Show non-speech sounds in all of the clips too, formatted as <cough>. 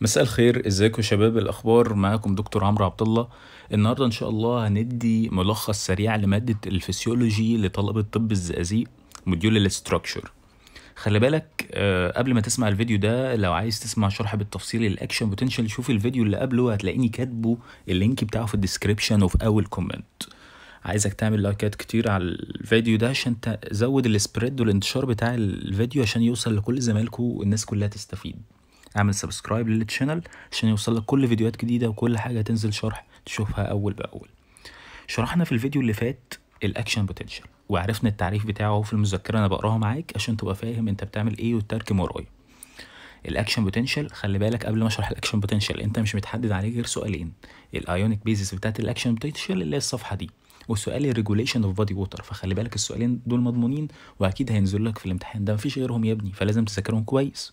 مساء الخير ازيكم شباب الاخبار معاكم دكتور عمرو عبد الله النهارده ان شاء الله هندي ملخص سريع لماده الفسيولوجي لطلبه طب الزقازيق موديول الاستراكشر خلي بالك أه قبل ما تسمع الفيديو ده لو عايز تسمع شرح بالتفصيل الاكشن بوتنشال شوف الفيديو اللي قبله هتلاقيني كاتبه اللينك بتاعه في الديسكريبشن وفي اول كومنت عايزك تعمل لايكات كتير على الفيديو ده عشان تزود السبريد والانتشار بتاع الفيديو عشان يوصل لكل زمايلكوا والناس كلها تستفيد اعمل سبسكرايب للتشانل عشان يوصلك كل فيديوهات جديدة وكل حاجة تنزل شرح تشوفها أول بأول شرحنا في الفيديو اللي فات الاكشن بوتنشال وعرفنا التعريف بتاعه في المذكرة أنا بقراها معاك عشان تبقى فاهم انت بتعمل ايه والترك ورايا الاكشن بوتنشال خلي بالك قبل ما اشرح الاكشن بوتنشال انت مش متحدد عليه غير سؤالين الايونيك بيزس بتاعت الاكشن بوتنشال اللي هي الصفحه دي وسؤال الريجوليشن اوف بادي ووتر فخلي بالك السؤالين دول مضمونين واكيد هينزل لك في الامتحان ده مفيش غيرهم يا ابني فلازم تذاكرهم كويس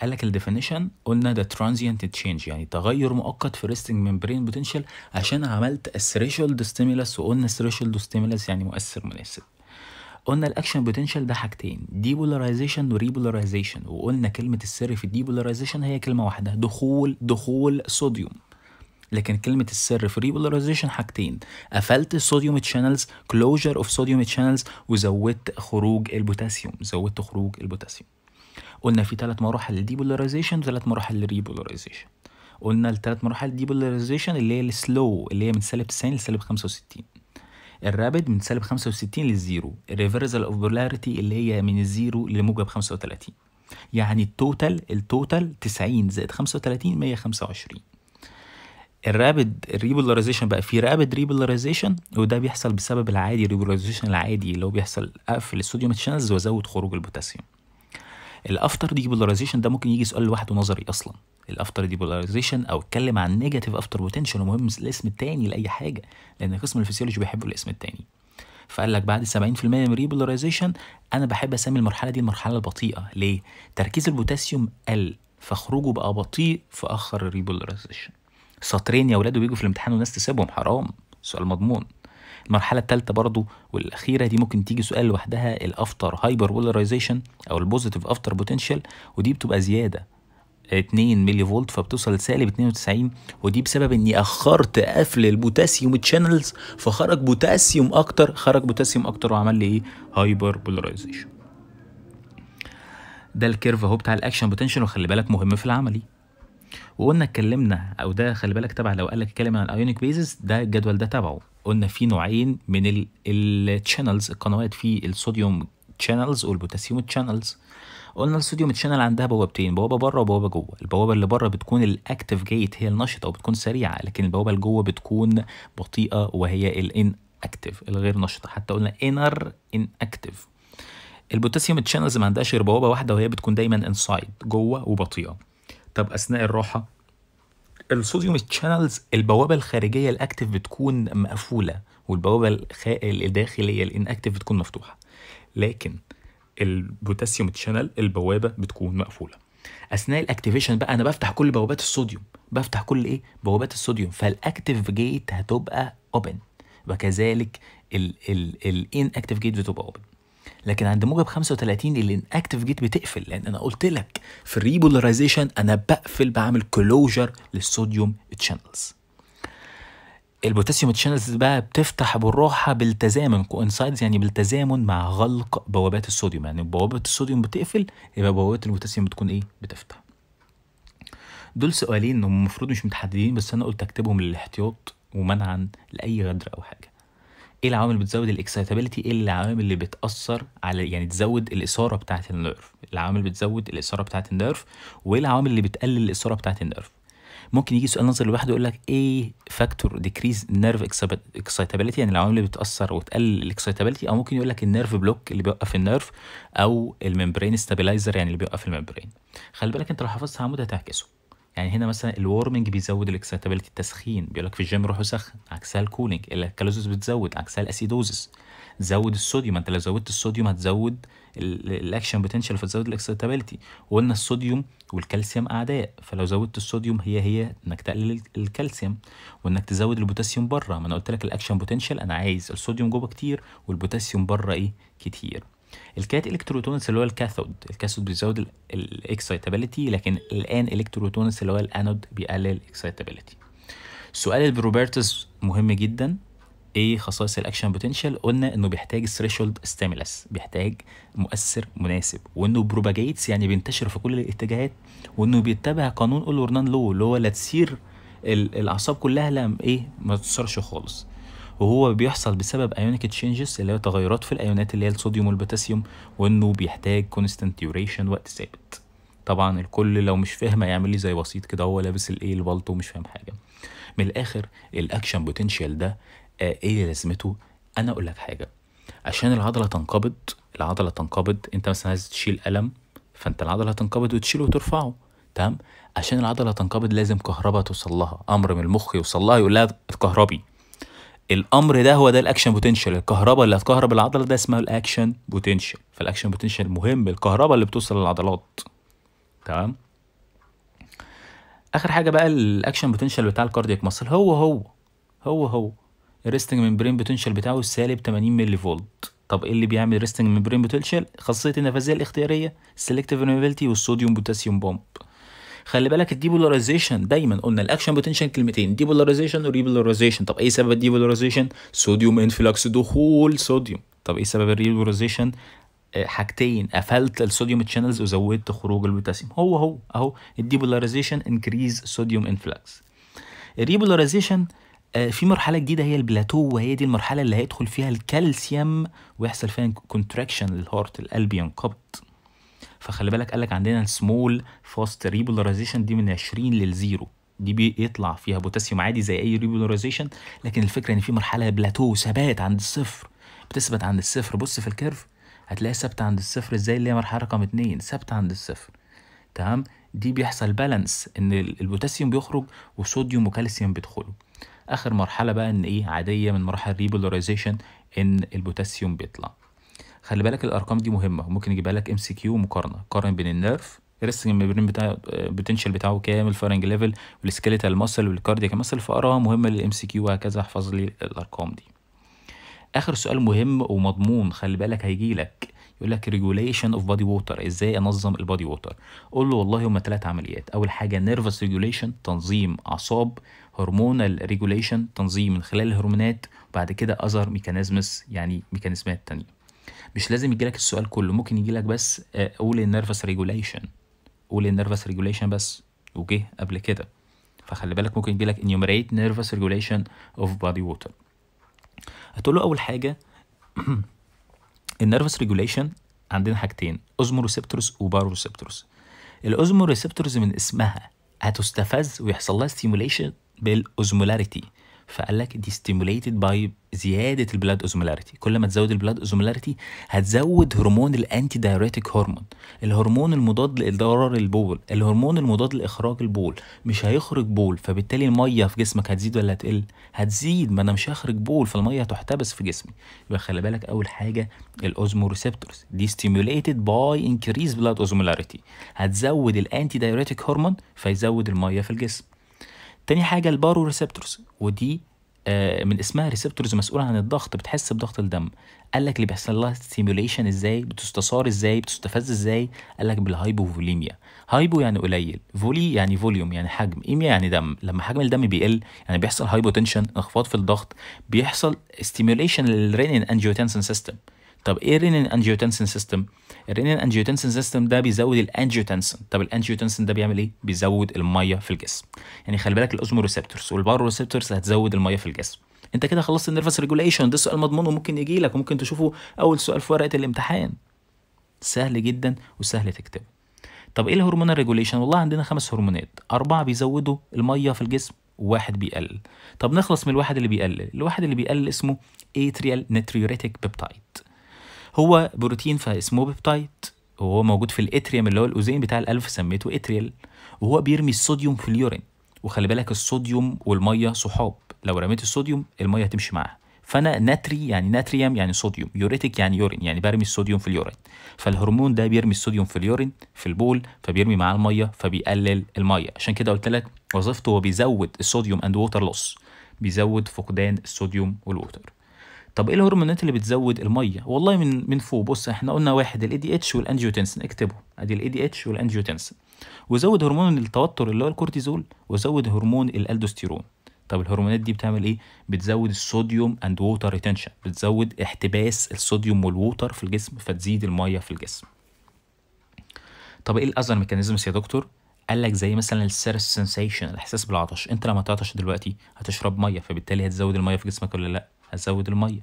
قال لك الديفينيشن قلنا ده ترانزيانت تشينج يعني تغير مؤقت في ريستنج ممبرين بوتنشال عشان عملت ثريشولد ستيمولس وقلنا ثريشولد ستيمولس يعني مؤثر مناسب قلنا الاكشن بوتنشال ده حاجتين ديبولاريزيشن وريبولاريزيشن وقلنا كلمه السر في الديبولاريزيشن هي كلمه واحده دخول دخول صوديوم لكن كلمة السر في ريبولاريزيشن حاجتين قفلت الصوديوم تشانلز كلوجر اوف صوديوم تشانلز وزودت خروج البوتاسيوم زودت خروج البوتاسيوم قلنا في ثلاث مراحل للديبولاريزيشن وثلاث مراحل للريبولاريزيشن قلنا الثلاث مراحل ديبولاريزيشن اللي هي السلو اللي هي من سالب 90 لسالب 65 الرابد من سالب 65 للزيرو الريفرزال اوف بولاريتي اللي هي من الزيرو لموجب 35 يعني التوتال التوتال 90 زائد 35 125 الرابد الريبولاريزيشن بقى في رابد ريبولاريزيشن وده بيحصل بسبب العادي الريبولاريزيشن العادي اللي هو بيحصل اقفل الصوديوم تشانلز وازود خروج البوتاسيوم الافتر بولاريزيشن ده ممكن يجي سؤال لوحده نظري اصلا الافتر بولاريزيشن او اتكلم عن نيجاتيف افتر بوتنشال ومهم الاسم التاني لاي حاجه لان قسم الفسيولوجي بيحبوا الاسم التاني فقال لك بعد 70% من ريبولاريزيشن انا بحب اسمي المرحله دي المرحله البطيئه ليه تركيز البوتاسيوم قل فخروجه بقى بطيء فاخر الريبولاريزيشن سطرين يا ولاد وبيجوا في الامتحان والناس تسيبهم حرام سؤال مضمون المرحله الثالثه برضو والاخيره دي ممكن تيجي سؤال لوحدها الافتر هايبر بولاريزيشن او البوزيتيف افتر بوتنشال ودي بتبقى زياده 2 ملي فولت فبتوصل لسالب 92 ودي بسبب اني اخرت قفل البوتاسيوم تشانلز فخرج بوتاسيوم اكتر خرج بوتاسيوم اكتر وعمل لي ايه هايبر بولاريزيشن ده الكيرف اهو بتاع الاكشن بوتنشال وخلي بالك مهم في العملي وقلنا اتكلمنا او ده خلي بالك تبع لو قال لك اتكلم عن الايونيك بيزز ده الجدول ده تبعه قلنا في نوعين من التشانلز القنوات في الصوديوم تشانلز والبوتاسيوم تشانلز قلنا الصوديوم تشانل عندها بوابتين بوابه بره وبوابه جوه البوابه اللي بره بتكون الاكتف جيت هي النشطه وبتكون سريعه لكن البوابه اللي جوه بتكون بطيئه وهي الان اكتف الغير نشطه حتى قلنا انر ان اكتف البوتاسيوم تشانلز ما عندهاش غير بوابه واحده وهي بتكون دايما انسايد جوه وبطيئه طب اثناء الراحه الصوديوم تشانلز البوابه الخارجيه الاكتف بتكون مقفوله والبوابه الخ... الداخليه الانكتف بتكون مفتوحه لكن البوتاسيوم تشانل البوابه بتكون مقفوله اثناء الاكتيفيشن بقى انا بفتح كل بوابات الصوديوم بفتح كل ايه بوابات الصوديوم فالاكتف جيت هتبقى اوبن وكذلك الان اكتف جيت بتبقى اوبن لكن عند موجب 35 الاكتف جيت بتقفل لان انا قلت لك في الريبولاريزيشن انا بقفل بعمل كلوجر للصوديوم تشانلز البوتاسيوم تشانلز بقى بتفتح بالراحه بالتزامن كوانسايدز يعني بالتزامن مع غلق بوابات الصوديوم يعني بوابه الصوديوم بتقفل يبقى بوابات البوتاسيوم بتكون ايه بتفتح دول سؤالين المفروض مش متحددين بس انا قلت اكتبهم للاحتياط ومنعا لاي غدر او حاجه ايه العوامل اللي بتزود الاكسايتابيلتي ايه العوامل اللي بتاثر على يعني تزود الاثاره بتاعه النيرف العوامل اللي بتزود الاثاره بتاعه النيرف وايه العوامل اللي بتقلل الاثاره بتاعه النيرف ممكن يجي سؤال نظري لوحده يقول لك ايه فاكتور ديكريز نيرف اكسايتابيلتي يعني العوامل اللي بتاثر وتقلل الاكسايتابيلتي او ممكن يقول لك النيرف بلوك اللي بيوقف النيرف او الممبرين ستابلايزر يعني اللي بيوقف الممبرين خلي بالك انت لو حفظت عمود هتعكسه يعني هنا مثلا الورمنج بيزود الاكسيتابيلتي التسخين بيقول لك في الجيم روح وسخن عكسها الكولينج الكالوزيس بتزود عكسها الاسيدوزس زود الصوديوم انت لو زودت الصوديوم هتزود الاكشن بوتنشال فتزود الاكسيتابيلتي وقلنا الصوديوم والكالسيوم اعداء فلو زودت الصوديوم هي هي انك تقلل الكالسيوم وانك تزود البوتاسيوم بره ما انا قلت لك الاكشن بوتنشال انا عايز الصوديوم جوه كتير والبوتاسيوم بره ايه كتير الكات الكتروتونس اللي هو الكاثود الكاثود بيزود الاكسايتابيلتي لكن الان الكتروتونس اللي هو الانود بيقلل الاكسايتابيلتي سؤال البروبرتس مهم جدا ايه خصائص الاكشن بوتنشال قلنا انه بيحتاج ثريشولد ستيمولس بيحتاج مؤثر مناسب وانه بروباجيتس يعني بينتشر في كل الاتجاهات وانه بيتبع قانون اولورنان لو اللي هو لا تسير الاعصاب كلها لا ايه ما تتصرش خالص وهو بيحصل بسبب ايونيك تشينجز اللي هي تغيرات في الايونات اللي هي الصوديوم والبوتاسيوم وانه بيحتاج كونستانت ديوريشن وقت ثابت طبعا الكل لو مش فاهم هيعمل لي زي بسيط كده هو لابس الايه البلطو ومش فاهم حاجه من الاخر الاكشن بوتنشال ده ايه ايه لازمته انا اقول لك حاجه عشان العضله تنقبض العضله تنقبض انت مثلا عايز تشيل الم فانت العضله هتنقبض وتشيله وترفعه تمام عشان العضله تنقبض لازم كهرباء توصل لها امر من المخ يوصل لها يقول لها اتكهربي الامر ده هو ده الاكشن بوتنشال الكهرباء اللي هتكهرب العضله ده اسمها الاكشن بوتنشال فالاكشن بوتنشال مهم الكهرباء اللي بتوصل للعضلات تمام اخر حاجه بقى الاكشن بوتنشال بتاع الكاردييك ماسل هو هو هو هو الريستنج ممبرين بوتنشال بتاعه سالب 80 ملي فولت طب ايه اللي بيعمل ريستنج ممبرين بوتنشال خاصيه النفاذيه الاختياريه السلكتيف permeability والصوديوم بوتاسيوم بومب خلي بالك الديبولاريزيشن دايما قلنا الاكشن بوتنشال كلمتين ديبولاريزيشن وريبولاريزيشن طب ايه سبب الديبولاريزيشن صوديوم انفلكس دخول صوديوم طب ايه سبب الريبولاريزيشن آه، حاجتين قفلت الصوديوم تشانلز وزودت خروج البوتاسيوم هو هو اهو الديبولاريزيشن انكريز صوديوم انفلكس الريبولاريزيشن في مرحله جديده هي البلاتو وهي دي المرحله اللي هيدخل فيها الكالسيوم ويحصل فيها كونتراكشن للهارت القلب ينقبض فخلي بالك قالك عندنا السمول فاست ريبولاريزيشن دي من 20 للزيرو دي بيطلع فيها بوتاسيوم عادي زي اي ريبولاريزيشن لكن الفكره ان في مرحله بلاتو ثبات عند الصفر بتثبت عند الصفر بص في الكيرف هتلاقيها ثابته عند الصفر ازاي اللي هي مرحله رقم اتنين ثابته عند الصفر تمام دي بيحصل بالانس ان البوتاسيوم بيخرج وصوديوم وكالسيوم بيدخلوا اخر مرحله بقى ان ايه عاديه من مراحل الريبولاريزيشن ان البوتاسيوم بيطلع خلي بالك الارقام دي مهمه ممكن يجيبها لك ام سي كيو مقارنه قارن بين النيرف الريستنج ميمبرين بتاع البوتنشال بتاعه كام الفارنج ليفل والسكيليتال ماسل والكاردياك ماسل فقرا مهمه للام سي كيو وهكذا احفظ لي الارقام دي اخر سؤال مهم ومضمون خلي بالك هيجي لك يقول لك ريجوليشن اوف بادي ووتر ازاي انظم البادي ووتر قول له والله هما ثلاث عمليات اول حاجه نيرفس ريجوليشن تنظيم اعصاب هرمونال ريجوليشن تنظيم من خلال الهرمونات وبعد كده اذر ميكانيزمز يعني ميكانيزمات تانية مش لازم يجي لك السؤال كله ممكن يجي لك بس آه، قول النيرفس ريجوليشن قول النيرفس ريجوليشن بس وجه قبل كده فخلي بالك ممكن يجي لك enumerate نرفس ريجوليشن اوف بادي ووتر هتقول له اول حاجه <clears throat> النيرفس ريجوليشن عندنا حاجتين اوزموريسبتورز الاوزمو الاوزموريسبتورز من اسمها هتستفز ويحصل لها ستيموليشن بالاوزمولاريتي فقال لك دي ستيموليتد باي زياده البلاد اوزمولاريتي كل ما تزود البلاد اوزمولاريتي هتزود هرمون الانتي دايوريتك هرمون الهرمون المضاد لاضرار البول الهرمون المضاد لاخراج البول مش هيخرج بول فبالتالي الميه في جسمك هتزيد ولا هتقل هتزيد ما انا مش هخرج بول فالميه هتحتبس في جسمي يبقى خلي بالك اول حاجه ريسبتورز دي ستيموليتد باي انكريز بلاد اوزمولاريتي هتزود الانتي دايوريتك هرمون فيزود الميه في الجسم تاني حاجه البارو ريسبتورز ودي آه، من اسمها ريسبتورز مسؤوله عن الضغط بتحس بضغط الدم قال لك اللي بيحصل لها ستيميوليشن ازاي بتستثار ازاي بتستفز ازاي قال لك بالهايبوفوليميا هايبو يعني قليل فولي يعني فوليوم يعني حجم ايميا يعني دم لما حجم الدم بيقل يعني بيحصل هايبوتنشن انخفاض في الضغط بيحصل ستيميوليشن للرينين انجيوتنسن سيستم طب ايه رينين انجيوتنسن سيستم الرينين انجيوتنسن سيستم ده بيزود الانجيوتنسن طب الانجيوتنسن ده بيعمل ايه بيزود الميه في الجسم يعني خلي بالك الاوزموريسبتورز والباروسبتورز هتزود الميه في الجسم انت كده خلصت النرفس ريجوليشن ده سؤال مضمون وممكن يجي لك وممكن تشوفه اول سؤال في ورقه الامتحان سهل جدا وسهل تكتبه طب ايه الهرمون ريجوليشن والله عندنا خمس هرمونات اربعه بيزودوا الميه في الجسم وواحد بيقلل طب نخلص من الواحد اللي بيقلل الواحد اللي بيقلل اسمه اتريال نتريوريتك بيبتايد هو بروتين فاسمه بيبتايد وهو موجود في الاتريوم اللي هو الاوزين بتاع الالف سميته اتريال وهو بيرمي الصوديوم في اليورين وخلي بالك الصوديوم والميه صحاب لو رميت الصوديوم الميه هتمشي معاها فانا ناتري يعني ناتريوم يعني صوديوم يوريتك يعني يورين يعني برمي الصوديوم في اليورين فالهرمون ده بيرمي الصوديوم في اليورين في البول فبيرمي معاه الميه فبيقلل الميه عشان كده قلت لك وظيفته هو بيزود الصوديوم اند ووتر لوس بيزود فقدان الصوديوم والووتر طب ايه الهرمونات اللي بتزود الميه والله من من فوق بص احنا قلنا واحد الاي دي اتش والانجيوتنسن اكتبه ادي الاي دي اتش والانجيوتنسن وزود هرمون التوتر اللي هو الكورتيزول وزود هرمون الالدوستيرون طب الهرمونات دي بتعمل ايه بتزود الصوديوم اند ووتر ريتنشن بتزود احتباس الصوديوم والووتر في الجسم فتزيد الميه في الجسم طب ايه الاذر ميكانيزمز يا دكتور قال لك زي مثلا السيرس سنسيشن الاحساس بالعطش انت لما تعطش دلوقتي هتشرب ميه فبالتالي هتزود الميه في جسمك ولا لا هزود الميه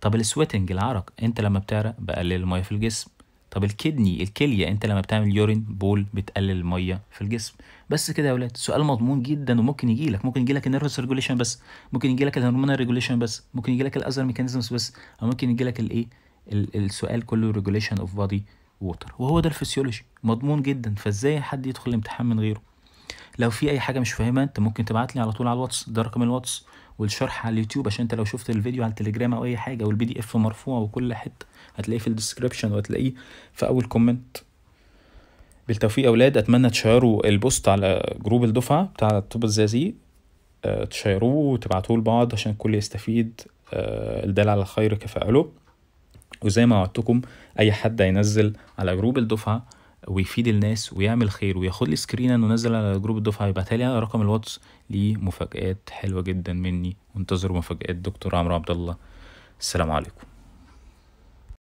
طب السويتنج العرق انت لما بتعرق بقلل الميه في الجسم طب الكدني الكليه انت لما بتعمل يورين بول بتقلل الميه في الجسم بس كده يا اولاد سؤال مضمون جدا وممكن يجي لك ممكن يجي لك النيرفس ريجوليشن بس ممكن يجي لك الهرمونال ريجوليشن بس ممكن يجي لك الاذر ميكانيزمز بس او ممكن يجي لك الايه السؤال كله ريجوليشن اوف بادي ووتر وهو ده الفسيولوجي مضمون جدا فازاي حد يدخل الامتحان من غيره لو في اي حاجه مش فاهمها انت ممكن تبعت لي على طول على الواتس ده رقم الواتس والشرح على اليوتيوب عشان انت لو شفت الفيديو على التليجرام او اي حاجه والبي دي اف مرفوع وكل حته هتلاقيه في الديسكربشن وهتلاقيه في اول كومنت بالتوفيق يا اولاد اتمنى تشيروا البوست على جروب الدفعه بتاع طب الزازي آه، تشيروه وتبعتوه لبعض عشان الكل يستفيد آه، الدال على الخير كفاءله وزي ما وعدتكم اي حد هينزل على جروب الدفعه ويفيد الناس ويعمل خير وياخد لي سكرين انه نزل على جروب الدفعه ويبعتها لي على رقم الواتس ليه مفاجآت حلوه جدا مني وانتظروا مفاجآت دكتور عمرو عبد الله السلام عليكم